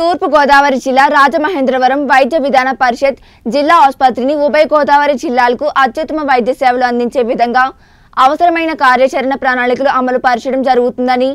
తూర్పుగోదావరి జిల్లా రాజమహేంద్రవరం వైద్య విధాన పరిషత్ జిల్లా ఆసుపత్రిని ఉభయ గోదావరి జిల్లాలకు అత్యుత్తమ వైద్య సేవలు అందించే విధంగా అవసరమైన కార్యాచరణ ప్రణాళికలు అమలు పరచడం జరుగుతుందని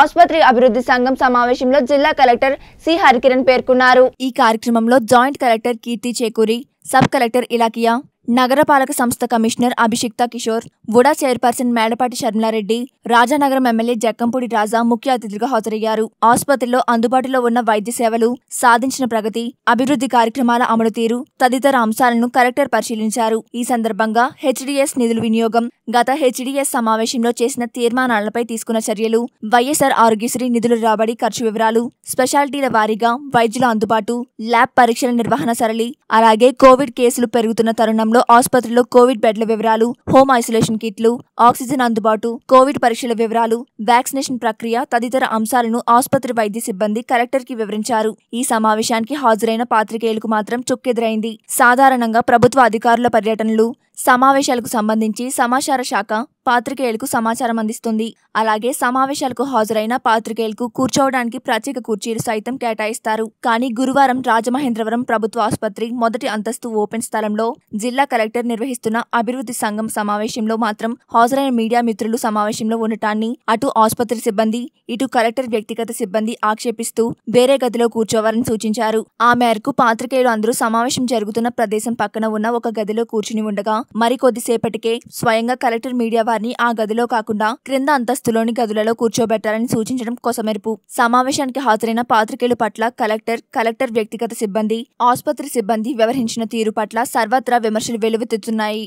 ఆసుపత్రి అభివృద్ధి సంఘం సమావేశంలో జిల్లా కలెక్టర్ సి హరికిరణ్ పేర్కొన్నారు ఈ కార్యక్రమంలో joint collector Keerthi Chekuri sub collector Ilakiya నగరపాలక సంస్థ commissioner Abhishikta Kishore VUDA chairperson Medapati Sharmilareddy Rajanagaram MLA Jakkampudi Raja ముఖ్య అతిథులుగా హాజరయ్యారు ఆసుపత్రిలో అందుబాటులో ఉన్న వైద్య సేవలు సాధించిన ప్రగతి అభివృద్ధి కార్యక్రమాల అమలు తీరు తదితర అంశాలను కలెక్టర్ పరిశీలించారు ఈ సందర్భంగా హెచ్డీఎస్ నిధుల వినియోగం గత హెచ్డీఎస్ సమావేశంలో చేసిన తీర్మానాలపై తీసుకున్న చర్యలు వైఎస్ఆర్ ఆరోగ్యశ్రీ నిధుల రాబడి ఖర్చు వివరాలు స్పెషాలిటీల వారీగా వైద్యుల అందుబాటు ల్యాబ్ పరీక్షల నిర్వహణ సరళి అలాగే కోవిడ్ కేసులు పెరుగుతున్న తరుణంలో రాష్ట్రంలో ఆసుపత్రిలో కోవిడ్ బెడ్ల వివరాలు హోమ్ ఐసోలేషన్ కిట్లు ఆక్సిజన్ అందుబాటు కోవిడ్ పరీక్షల వివరాలు వ్యాక్సినేషన్ ప్రక్రియ తదితర అంశాలను ఆసుపత్రి వైద్య సిబ్బంది కలెక్టర్కి వివరించారు ఈ సమావేశానికి హాజరైన పాత్రికేయులకు మాత్రం చుక్కెదురైంది సాధారణంగా ప్రభుత్వ అధికారుల పర్యటనలు సమావేశాలకు సంబంధించి సమాచార శాఖ పాత్రికేయులకు సమాచారం అందిస్తుంది అలాగే సమావేశాలకు హాజరైన పాత్రికేయులకు కూర్చోవడానికి ప్రత్యేక కుర్చీలు సైతం కేటాయిస్తారు కానీ గురువారం రాజమహేంద్రవరం ప్రభుత్వ ఆసుపత్రి మొదటి అంతస్తు ఓపెన్ స్థలంలో జిల్లా కలెక్టర్ నిర్వహిస్తున్న అభివృద్ధి సంఘం సమావేశంలో మాత్రం హాజరైన మీడియా మిత్రులు సమావేశంలో ఉండటాన్ని అటు ఆసుపత్రి సిబ్బంది ఇటు కలెక్టర్ వ్యక్తిగత సిబ్బంది ఆక్షేపిస్తూ వేరే గదిలో కూర్చోవాలని సూచించారు ఆ మేరకు పాత్రికేయులు అందరూ సమావేశం జరుగుతున్న ప్రదేశం పక్కన ఉన్న ఒక గదిలో కూర్చుని ఉండగా మరికొద్దిసేపటికే స్వయంగా కలెక్టర్ మీడియా వారిని ఆ గదిలో కాకుండా క్రింద అంతస్తులోని గదులలో కూర్చోబెట్టాలని సూచించడం కొసమెరుపు సమావేశానికి హాజరైన పాత్రికేయుల పట్ల కలెక్టర్ కలెక్టర్ వ్యక్తిగత సిబ్బంది ఆసుపత్రి సిబ్బంది వ్యవహరించిన తీరు పట్ల సర్వత్రా విమర్శలు వెలువెత్తుతున్నాయి